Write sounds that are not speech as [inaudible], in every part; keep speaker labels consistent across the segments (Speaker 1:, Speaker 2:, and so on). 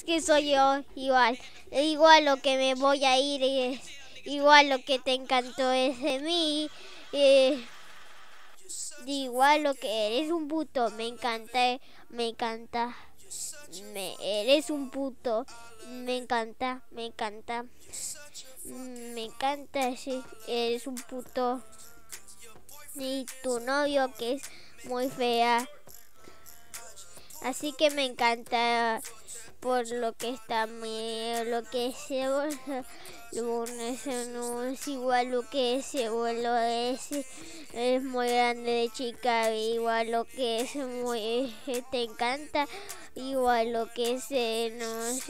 Speaker 1: que soy yo igual. Igual lo que me voy a ir igual lo que te encantó es de mí. Eh, igual lo que eres un puto, me encanta, me encanta. Me, eres un puto, me encanta, me encanta. Me encanta, eres un puto. Y tu novio que es muy fea, Así que me encanta por lo que está lo que es lunes no es igual lo que es vuelo es es muy grande de chica igual lo que es muy te encanta igual lo que es no es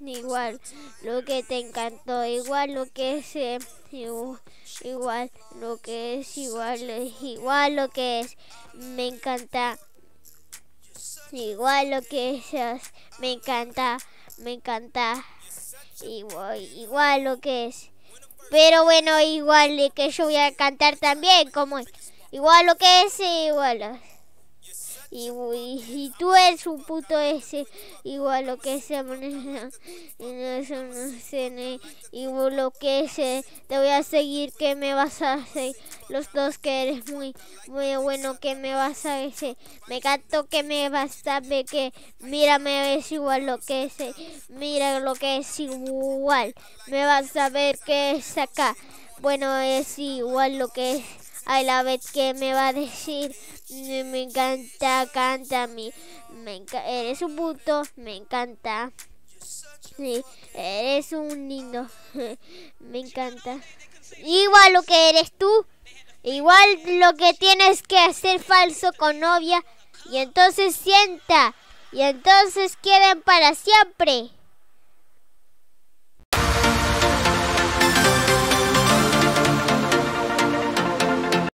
Speaker 1: igual lo que te encantó igual lo que es igual, lo que es igual igual lo que es me encanta igual lo que es me encanta me encanta igual, igual lo que es pero bueno igual que yo voy a cantar también como igual lo que es igual y, y, tú eres un puto ese, igual lo que se maneja. no [laughs] lo que se te voy a seguir, que me vas a hacer. Los dos que eres muy, muy bueno, que me vas a hacer. Me canto que me vas a ver que, mira, me ves igual lo que es, mira lo que es igual. Me vas a ver que es acá. Bueno, es igual lo que es Ay, la vez que me va a decir, mm, me encanta, canta me eres un puto, me encanta. Sí, eres un lindo, [laughs] me encanta. Igual lo que eres tú, igual lo que tienes que hacer falso con novia y entonces sienta y entonces quedan para siempre.